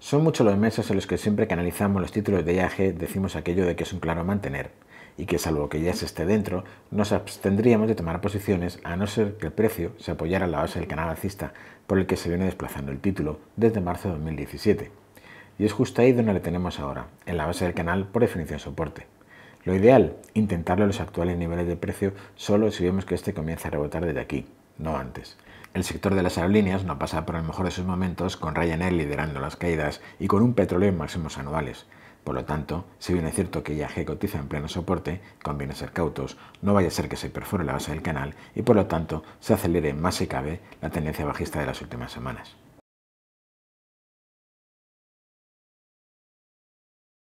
Son muchos los meses en los que siempre que analizamos los títulos de IAG decimos aquello de que es un claro mantener y que salvo que ya se esté dentro, nos abstendríamos de tomar posiciones a no ser que el precio se apoyara en la base del canal alcista por el que se viene desplazando el título desde marzo de 2017. Y es justo ahí donde le tenemos ahora, en la base del canal por definición soporte. Lo ideal, intentarlo en los actuales niveles de precio solo si vemos que este comienza a rebotar desde aquí, no antes. El sector de las aerolíneas no pasa por el mejor de sus momentos, con Ryanair liderando las caídas y con un petróleo en máximos anuales. Por lo tanto, si bien es cierto que IAG cotiza en pleno soporte, conviene ser cautos, no vaya a ser que se perfore la base del canal y por lo tanto se acelere más si cabe la tendencia bajista de las últimas semanas.